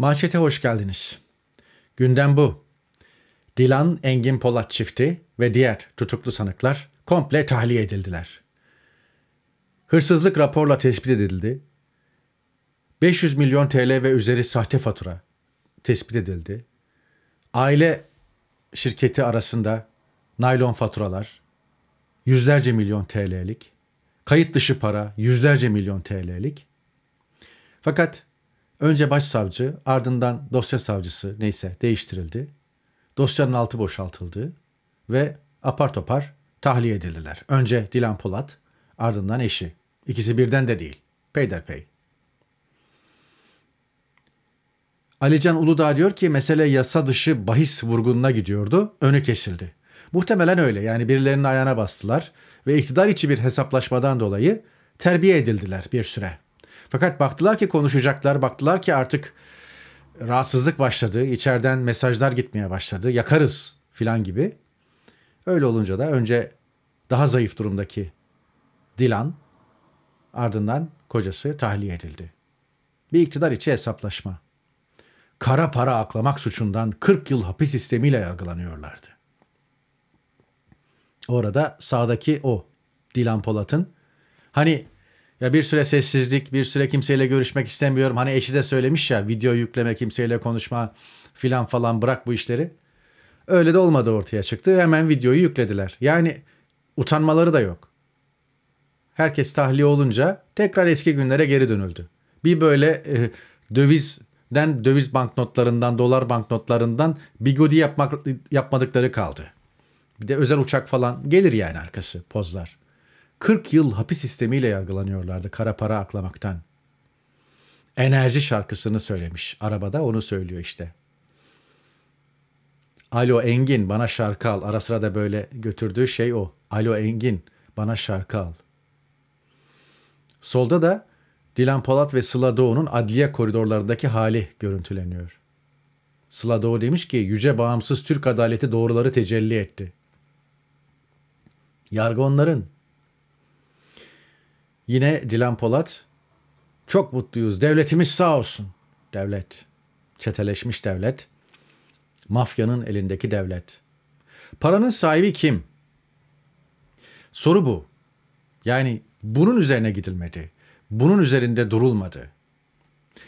Mahçete hoş geldiniz. Gündem bu. Dilan Engin Polat çifti ve diğer tutuklu sanıklar komple tahliye edildiler. Hırsızlık raporla tespit edildi. 500 milyon TL ve üzeri sahte fatura tespit edildi. Aile şirketi arasında naylon faturalar, yüzlerce milyon TL'lik, kayıt dışı para yüzlerce milyon TL'lik. Fakat Önce başsavcı, ardından dosya savcısı neyse değiştirildi. Dosyanın altı boşaltıldı ve apar topar tahliye edildiler. Önce Dilan Polat, ardından eşi. İkisi birden de değil. Peyderpey. Alican Uludağ diyor ki mesele yasa dışı bahis vurgununa gidiyordu. Önü kesildi. Muhtemelen öyle. Yani birilerinin ayağına bastılar ve iktidar içi bir hesaplaşmadan dolayı terbiye edildiler bir süre. Fakat baktılar ki konuşacaklar, baktılar ki artık rahatsızlık başladı, içeriden mesajlar gitmeye başladı, yakarız filan gibi. Öyle olunca da önce daha zayıf durumdaki Dilan ardından kocası tahliye edildi. Bir iktidar içi hesaplaşma. Kara para aklamak suçundan 40 yıl hapis sistemiyle yargılanıyorlardı. Orada sağdaki o Dilan Polat'ın hani ya bir süre sessizlik, bir süre kimseyle görüşmek istemiyorum. Hani eşi de söylemiş ya video yükleme, kimseyle konuşma filan falan bırak bu işleri. Öyle de olmadı ortaya çıktı. Hemen videoyu yüklediler. Yani utanmaları da yok. Herkes tahliye olunca tekrar eski günlere geri dönüldü. Bir böyle e, dövizden, döviz banknotlarından, dolar banknotlarından bigudi yapmak, yapmadıkları kaldı. Bir de özel uçak falan gelir yani arkası pozlar. 40 yıl hapis sistemiyle yargılanıyorlardı kara para aklamaktan. Enerji şarkısını söylemiş. Arabada onu söylüyor işte. Alo Engin bana şarkı al. Ara sıra da böyle götürdüğü şey o. Alo Engin bana şarkı al. Solda da Dilan Polat ve Sıla Doğu'nun adliye koridorlarındaki hali görüntüleniyor. Sıla Doğu demiş ki yüce bağımsız Türk adaleti doğruları tecelli etti. Yargı onların, Yine Dilan Polat, çok mutluyuz, devletimiz sağ olsun. Devlet, çeteleşmiş devlet, mafyanın elindeki devlet. Paranın sahibi kim? Soru bu. Yani bunun üzerine gidilmedi. Bunun üzerinde durulmadı.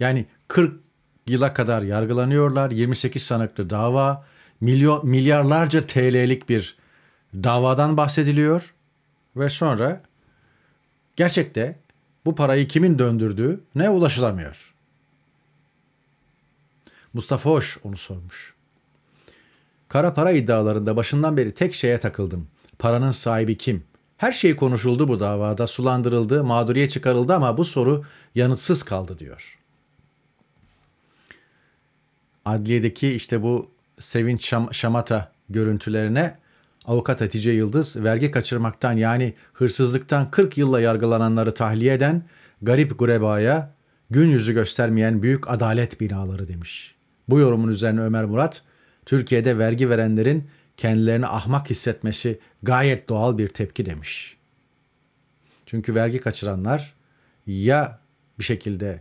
Yani 40 yıla kadar yargılanıyorlar. 28 sanıklı dava, milyon milyarlarca TL'lik bir davadan bahsediliyor ve sonra Gerçekte bu parayı kimin döndürdüğü ne ulaşılamıyor. Mustafa Hoş onu sormuş. Kara para iddialarında başından beri tek şeye takıldım. Paranın sahibi kim? Her şey konuşuldu bu davada, sulandırıldı, mağduriye çıkarıldı ama bu soru yanıtsız kaldı diyor. Adliyedeki işte bu Sevinç Şamata görüntülerine Avukat Hatice Yıldız vergi kaçırmaktan yani hırsızlıktan 40 yılla yargılananları tahliye eden garip gurebaya gün yüzü göstermeyen büyük adalet binaları demiş. Bu yorumun üzerine Ömer Murat, Türkiye'de vergi verenlerin kendilerini ahmak hissetmesi gayet doğal bir tepki demiş. Çünkü vergi kaçıranlar ya bir şekilde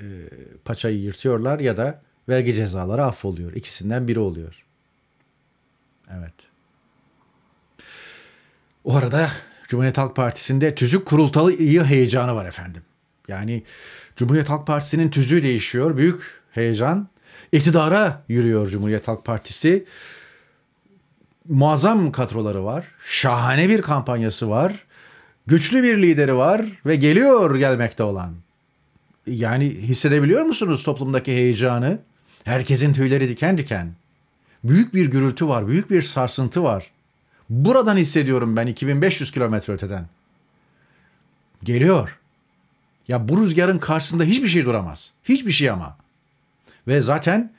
e, paçayı yırtıyorlar ya da vergi cezaları affoluyor. İkisinden biri oluyor. Evet. O arada Cumhuriyet Halk Partisi'nde tüzük kurultalı iyi heyecanı var efendim. Yani Cumhuriyet Halk Partisi'nin tüzüğü değişiyor. Büyük heyecan. İktidara yürüyor Cumhuriyet Halk Partisi. Muazzam kadroları var. Şahane bir kampanyası var. Güçlü bir lideri var ve geliyor gelmekte olan. Yani hissedebiliyor musunuz toplumdaki heyecanı? Herkesin tüyleri diken diken. Büyük bir gürültü var, büyük bir sarsıntı var. Buradan hissediyorum ben 2500 kilometre öteden. Geliyor. Ya bu rüzgarın karşısında hiçbir şey duramaz. Hiçbir şey ama. Ve zaten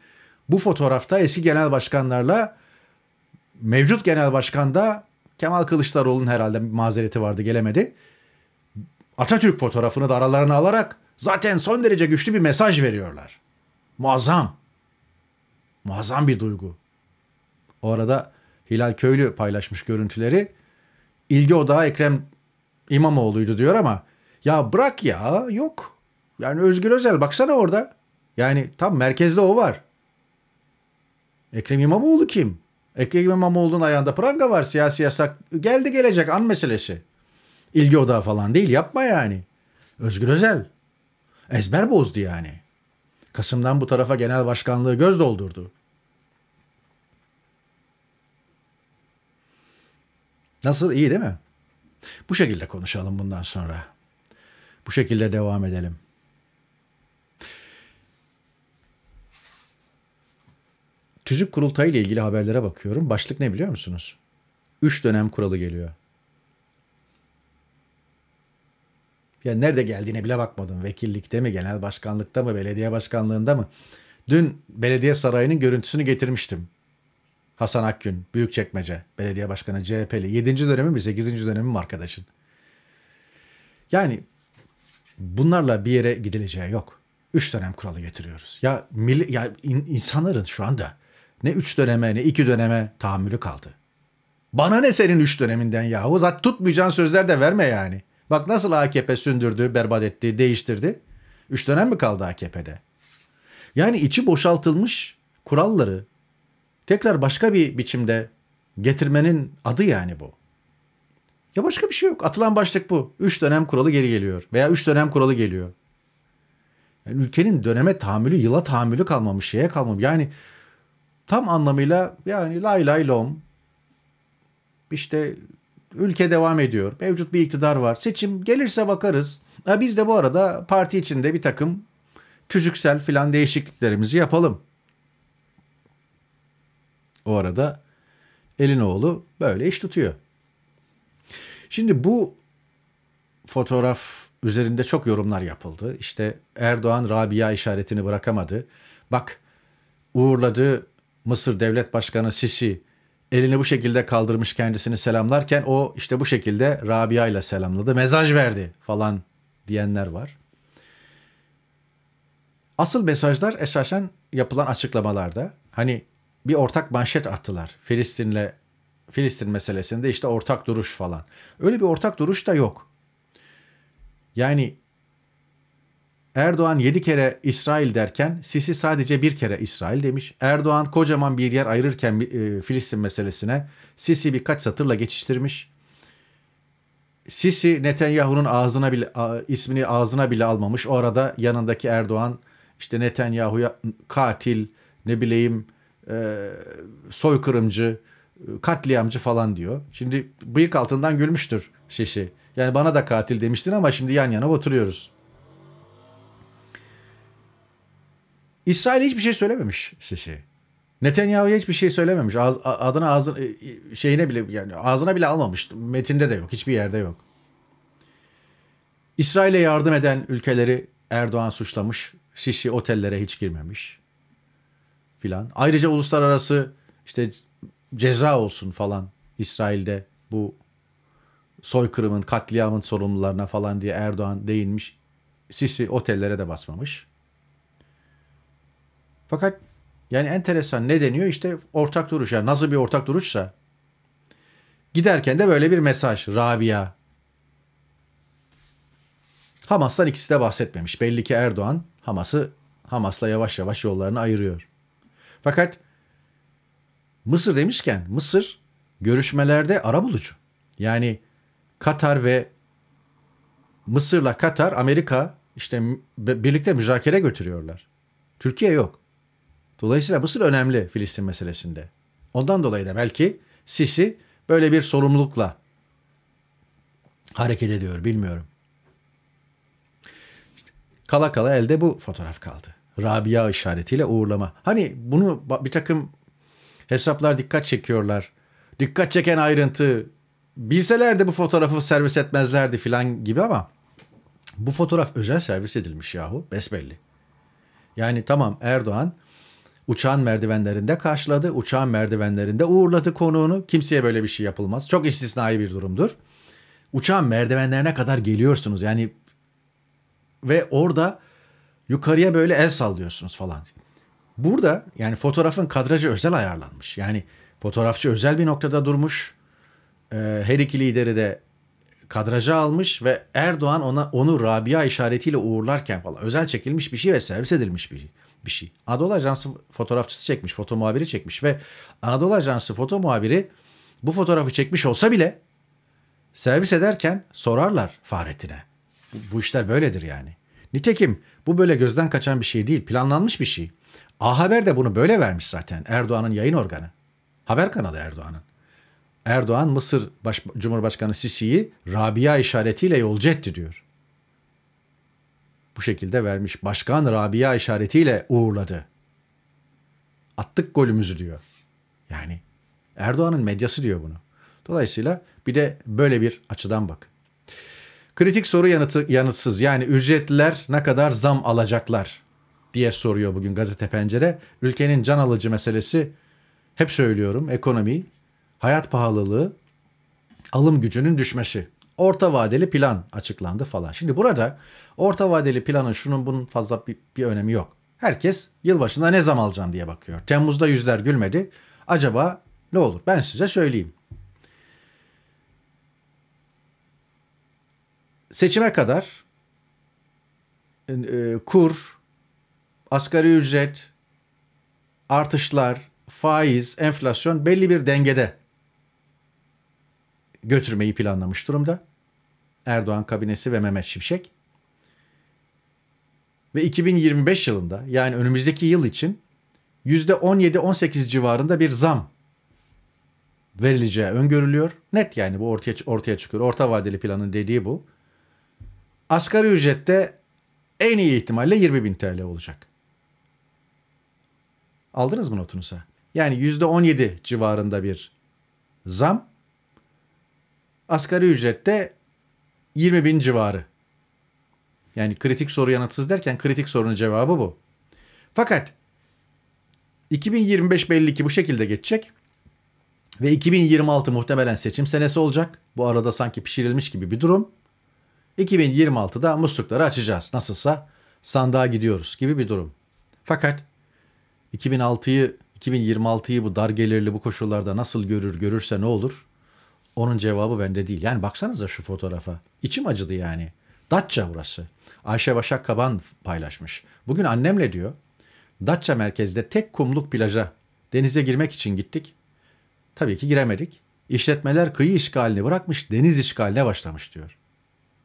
bu fotoğrafta eski genel başkanlarla mevcut genel başkan da Kemal Kılıçdaroğlu'nun herhalde mazereti vardı gelemedi. Atatürk fotoğrafını da aralarına alarak zaten son derece güçlü bir mesaj veriyorlar. Muazzam. Muazzam bir duygu. O arada Hilal Köylü paylaşmış görüntüleri. İlgi odağı Ekrem İmamoğlu'ydu diyor ama ya bırak ya yok. Yani Özgür Özel baksana orada. Yani tam merkezde o var. Ekrem İmamoğlu kim? Ekrem İmamoğlu'nun ayağında pranga var siyasi yasak. Geldi gelecek an meselesi. İlgi odağı falan değil yapma yani. Özgür Özel. Ezber bozdu yani. Kasım'dan bu tarafa genel başkanlığı göz doldurdu. Nasıl iyi değil mi? Bu şekilde konuşalım bundan sonra. Bu şekilde devam edelim. Tüzük kurultayı ile ilgili haberlere bakıyorum. Başlık ne biliyor musunuz? Üç dönem kuralı geliyor. Ya nerede geldiğine bile bakmadım. Vekillikte mi, genel başkanlıkta mı, belediye başkanlığında mı? Dün belediye sarayının görüntüsünü getirmiştim. Hasan Akgün, Büyükçekmece Belediye Başkanı CHP'li. 7. dönemi mi 8. dönemi mi arkadaşın? Yani bunlarla bir yere gidileceği yok. 3 dönem kuralı getiriyoruz. Ya, milli, ya in, insanların şu anda ne 3 döneme ne 2 döneme tahammülü kaldı. Bana ne senin 3 döneminden yahu? Zat tutmayacağın sözler de verme yani. Bak nasıl AKP sündürdü, berbat etti, değiştirdi. 3 dönem mi kaldı AKP'de? Yani içi boşaltılmış kuralları, tekrar başka bir biçimde getirmenin adı yani bu. Ya başka bir şey yok. Atılan başlık bu. Üç dönem kuralı geri geliyor. Veya üç dönem kuralı geliyor. Yani ülkenin döneme tahammülü, yıla tahammülü kalmamış, şeye kalmamış. Yani tam anlamıyla yani lay lay lom. İşte ülke devam ediyor. Mevcut bir iktidar var. Seçim gelirse bakarız. Ha biz de bu arada parti içinde bir takım tüzüksel filan değişikliklerimizi yapalım. O arada Elinoğlu böyle iş tutuyor. Şimdi bu fotoğraf üzerinde çok yorumlar yapıldı. İşte Erdoğan Rabia işaretini bırakamadı. Bak uğurladığı Mısır Devlet Başkanı Sisi elini bu şekilde kaldırmış kendisini selamlarken o işte bu şekilde Rabia ile selamladı. Mesaj verdi falan diyenler var. Asıl mesajlar esasen yapılan açıklamalarda. Hani bir ortak manşet attılar. Filistin'le Filistin meselesinde işte ortak duruş falan. Öyle bir ortak duruş da yok. Yani Erdoğan yedi kere İsrail derken Sisi sadece bir kere İsrail demiş. Erdoğan kocaman bir yer ayırırken e, Filistin meselesine Sisi birkaç satırla geçiştirmiş. Sisi Netanyahu'nun ağzına bile a, ismini ağzına bile almamış. O arada yanındaki Erdoğan işte Netanyahu'ya katil ne bileyim e, soykırımcı, katliamcı falan diyor. Şimdi bıyık altından gülmüştür şişi. Yani bana da katil demiştin ama şimdi yan yana oturuyoruz. İsrail hiçbir şey söylememiş şişi. Netanyahu hiçbir şey söylememiş. Ağz, adına ağzına e, e, şeyine bile yani ağzına bile almamış. Metinde de yok, hiçbir yerde yok. İsrail'e yardım eden ülkeleri Erdoğan suçlamış. Sisi otellere hiç girmemiş filan. Ayrıca uluslararası işte ceza olsun falan İsrail'de bu soykırımın, katliamın sorumlularına falan diye Erdoğan değinmiş. Sisi otellere de basmamış. Fakat yani enteresan ne deniyor işte ortak duruş. Yani nasıl bir ortak duruşsa giderken de böyle bir mesaj Rabia. Hamas'tan ikisi de bahsetmemiş. Belli ki Erdoğan Hamas'ı Hamas'la yavaş yavaş yollarını ayırıyor. Fakat Mısır demişken Mısır görüşmelerde ara bulucu. Yani Katar ve Mısır'la Katar Amerika işte birlikte müzakere götürüyorlar. Türkiye yok. Dolayısıyla Mısır önemli Filistin meselesinde. Ondan dolayı da belki Sisi böyle bir sorumlulukla hareket ediyor bilmiyorum. İşte kala kala elde bu fotoğraf kaldı. Rabia işaretiyle uğurlama. Hani bunu bir takım hesaplar dikkat çekiyorlar. Dikkat çeken ayrıntı. Bilselerdi bu fotoğrafı servis etmezlerdi filan gibi ama bu fotoğraf özel servis edilmiş yahu besbelli. Yani tamam Erdoğan uçağın merdivenlerinde karşıladı. Uçağın merdivenlerinde uğurladı konuğunu. Kimseye böyle bir şey yapılmaz. Çok istisnai bir durumdur. Uçağın merdivenlerine kadar geliyorsunuz. Yani ve orada yukarıya böyle el sallıyorsunuz falan. Burada yani fotoğrafın kadrajı özel ayarlanmış. Yani fotoğrafçı özel bir noktada durmuş. Ee, her iki lideri de kadraja almış ve Erdoğan ona onu Rabia işaretiyle uğurlarken falan özel çekilmiş bir şey ve servis edilmiş bir şey. Bir şey. Anadolu Ajansı fotoğrafçısı çekmiş, foto muhabiri çekmiş ve Anadolu Ajansı foto muhabiri bu fotoğrafı çekmiş olsa bile servis ederken sorarlar Fahrettin'e. Bu, bu işler böyledir yani. Nitekim bu böyle gözden kaçan bir şey değil, planlanmış bir şey. A Haber de bunu böyle vermiş zaten. Erdoğan'ın yayın organı. Haber kanalı Erdoğan'ın. Erdoğan Mısır Baş Cumhurbaşkanı Sisi'yi Rabia işaretiyle yolcu etti diyor. Bu şekilde vermiş. Başkan Rabia işaretiyle uğurladı. Attık golümüzü diyor. Yani Erdoğan'ın medyası diyor bunu. Dolayısıyla bir de böyle bir açıdan bakın. Kritik soru yanıtı, yanıtsız yani ücretliler ne kadar zam alacaklar diye soruyor bugün gazete pencere. Ülkenin can alıcı meselesi hep söylüyorum ekonomi, hayat pahalılığı, alım gücünün düşmesi. Orta vadeli plan açıklandı falan. Şimdi burada orta vadeli planın şunun bunun fazla bir, bir önemi yok. Herkes yılbaşında ne zam alacağım diye bakıyor. Temmuz'da yüzler gülmedi. Acaba ne olur? Ben size söyleyeyim. seçime kadar e, e, kur, asgari ücret, artışlar, faiz, enflasyon belli bir dengede götürmeyi planlamış durumda. Erdoğan kabinesi ve Mehmet Şimşek. Ve 2025 yılında yani önümüzdeki yıl için %17-18 civarında bir zam verileceği öngörülüyor. Net yani bu ortaya, ortaya çıkıyor. Orta vadeli planın dediği bu. Asgari ücrette en iyi ihtimalle 20 bin TL olacak. Aldınız mı notunuza? Yani %17 civarında bir zam. Asgari ücrette 20 bin civarı. Yani kritik soru yanıtsız derken kritik sorunun cevabı bu. Fakat 2025 belli ki bu şekilde geçecek. Ve 2026 muhtemelen seçim senesi olacak. Bu arada sanki pişirilmiş gibi bir durum. 2026'da muslukları açacağız. Nasılsa sandığa gidiyoruz gibi bir durum. Fakat 2006'yı 2026'yı bu dar gelirli bu koşullarda nasıl görür görürse ne olur? Onun cevabı bende değil. Yani baksanıza şu fotoğrafa. İçim acıdı yani. Datça burası. Ayşe Başak Kaban paylaşmış. Bugün annemle diyor. Datça merkezde tek kumluk plaja denize girmek için gittik. Tabii ki giremedik. İşletmeler kıyı işgalini bırakmış deniz işgaline başlamış diyor.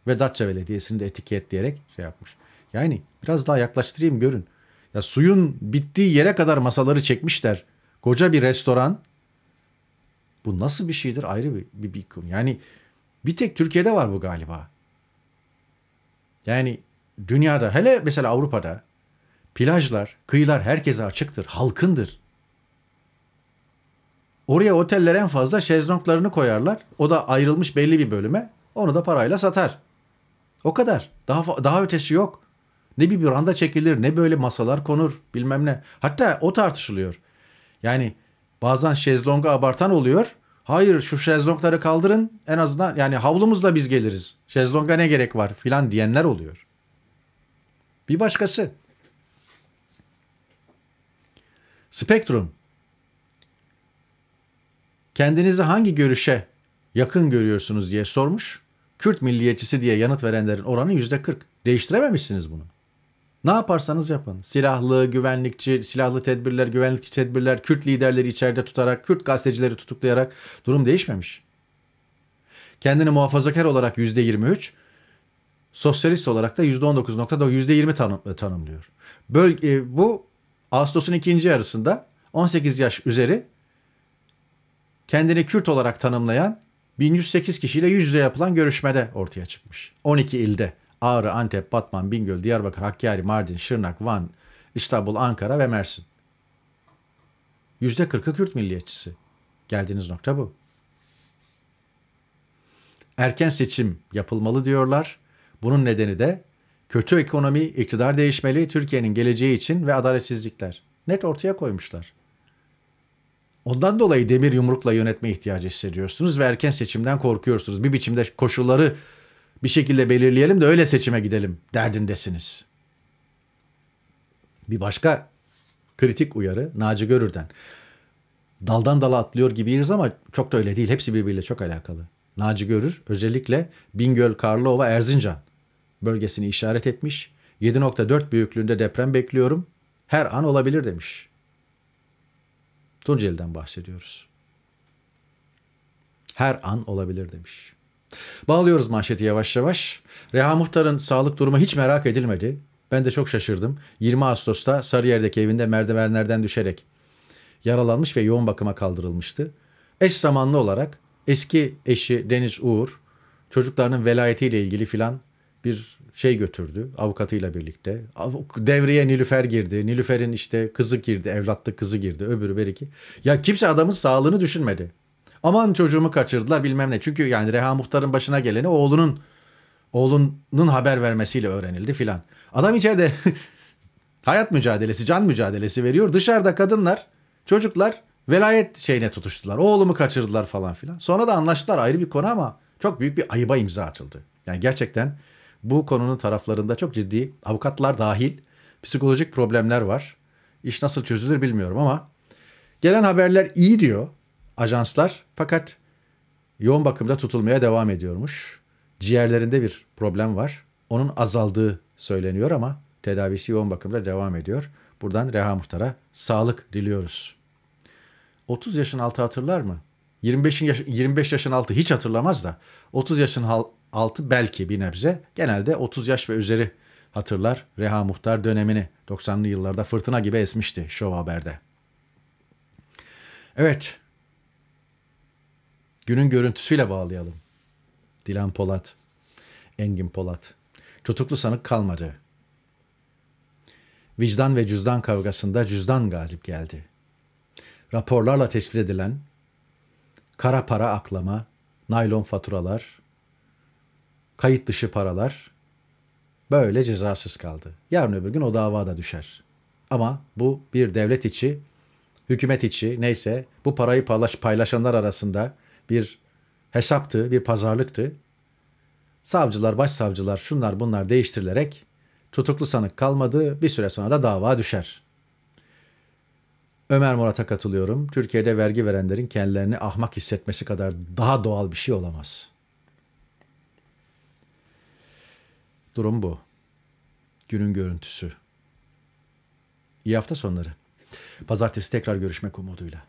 Ve Datça Belediyesi'ni de etiketleyerek şey yapmış. Yani biraz daha yaklaştırayım görün. Ya suyun bittiği yere kadar masaları çekmişler. Koca bir restoran. Bu nasıl bir şeydir ayrı bir, bir, bir konu. Yani bir tek Türkiye'de var bu galiba. Yani dünyada hele mesela Avrupa'da plajlar, kıyılar herkese açıktır, halkındır. Oraya oteller en fazla şezlonglarını koyarlar. O da ayrılmış belli bir bölüme. Onu da parayla satar. O kadar. Daha daha ötesi yok. Ne bir branda çekilir ne böyle masalar konur bilmem ne. Hatta o tartışılıyor. Yani bazen şezlonga abartan oluyor. Hayır şu şezlongları kaldırın en azından yani havlumuzla biz geliriz. Şezlonga ne gerek var filan diyenler oluyor. Bir başkası. Spektrum. Kendinizi hangi görüşe yakın görüyorsunuz diye sormuş. Kürt milliyetçisi diye yanıt verenlerin oranı yüzde 40. Değiştirememişsiniz bunu. Ne yaparsanız yapın. Silahlı, güvenlikçi, silahlı tedbirler, güvenlikçi tedbirler, Kürt liderleri içeride tutarak, Kürt gazetecileri tutuklayarak durum değişmemiş. Kendini muhafazakar olarak yüzde 23, sosyalist olarak da yüzde 19.4, yüzde 20 tanım, tanımlıyor. Bölge, bu Ağustos'un ikinci yarısında 18 yaş üzeri kendini Kürt olarak tanımlayan 1108 kişiyle yüz yüze yapılan görüşmede ortaya çıkmış. 12 ilde Ağrı, Antep, Batman, Bingöl, Diyarbakır, Hakkari, Mardin, Şırnak, Van, İstanbul, Ankara ve Mersin. %40'ı Kürt milliyetçisi. Geldiğiniz nokta bu. Erken seçim yapılmalı diyorlar. Bunun nedeni de kötü ekonomi, iktidar değişmeli, Türkiye'nin geleceği için ve adaletsizlikler. Net ortaya koymuşlar. Ondan dolayı demir yumrukla yönetme ihtiyacı hissediyorsunuz ve erken seçimden korkuyorsunuz. Bir biçimde koşulları bir şekilde belirleyelim de öyle seçime gidelim derdindesiniz. Bir başka kritik uyarı Naci Görür'den. Daldan dala atlıyor gibiyiz ama çok da öyle değil. Hepsi birbiriyle çok alakalı. Naci Görür özellikle Bingöl, Karlova, Erzincan bölgesini işaret etmiş. 7.4 büyüklüğünde deprem bekliyorum. Her an olabilir demiş. Tunceli'den bahsediyoruz. Her an olabilir demiş. Bağlıyoruz manşeti yavaş yavaş. Reha Muhtar'ın sağlık durumu hiç merak edilmedi. Ben de çok şaşırdım. 20 Ağustos'ta Sarıyer'deki evinde merdivenlerden düşerek yaralanmış ve yoğun bakıma kaldırılmıştı. Eş zamanlı olarak eski eşi Deniz Uğur çocuklarının velayetiyle ilgili filan bir şey götürdü avukatıyla birlikte. Devreye Nilüfer girdi. Nilüfer'in işte kızı girdi, evlatlık kızı girdi. Öbürü beriki. Ya kimse adamın sağlığını düşünmedi. Aman çocuğumu kaçırdılar bilmem ne. Çünkü yani Reha Muhtar'ın başına geleni oğlunun oğlunun haber vermesiyle öğrenildi filan. Adam içeride hayat mücadelesi, can mücadelesi veriyor. Dışarıda kadınlar, çocuklar velayet şeyine tutuştular. Oğlumu kaçırdılar falan filan. Sonra da anlaştılar ayrı bir konu ama çok büyük bir ayıba imza atıldı. Yani gerçekten bu konunun taraflarında çok ciddi avukatlar dahil psikolojik problemler var. İş nasıl çözülür bilmiyorum ama gelen haberler iyi diyor ajanslar fakat yoğun bakımda tutulmaya devam ediyormuş. Ciğerlerinde bir problem var. Onun azaldığı söyleniyor ama tedavisi yoğun bakımda devam ediyor. Buradan Reha Muhtar'a sağlık diliyoruz. 30 yaşın altı hatırlar mı? 25 yaş 25 yaşın altı hiç hatırlamaz da 30 yaşın altı belki bir nebze genelde 30 yaş ve üzeri hatırlar Reha Muhtar dönemini 90'lı yıllarda fırtına gibi esmişti Şov Haber'de. Evet. Günün görüntüsüyle bağlayalım. Dilan Polat, Engin Polat. çutuklu sanık kalmadı. Vicdan ve cüzdan kavgasında cüzdan galip geldi. Raporlarla tespit edilen kara para aklama, naylon faturalar, kayıt dışı paralar böyle cezasız kaldı. Yarın öbür gün o dava da düşer. Ama bu bir devlet içi, hükümet içi neyse bu parayı paylaş, paylaşanlar arasında bir hesaptı, bir pazarlıktı. Savcılar, başsavcılar şunlar bunlar değiştirilerek tutuklu sanık kalmadı bir süre sonra da dava düşer. Ömer Murat'a katılıyorum. Türkiye'de vergi verenlerin kendilerini ahmak hissetmesi kadar daha doğal bir şey olamaz.'' Durum bu. Günün görüntüsü. İyi hafta sonları. Pazartesi tekrar görüşmek umuduyla.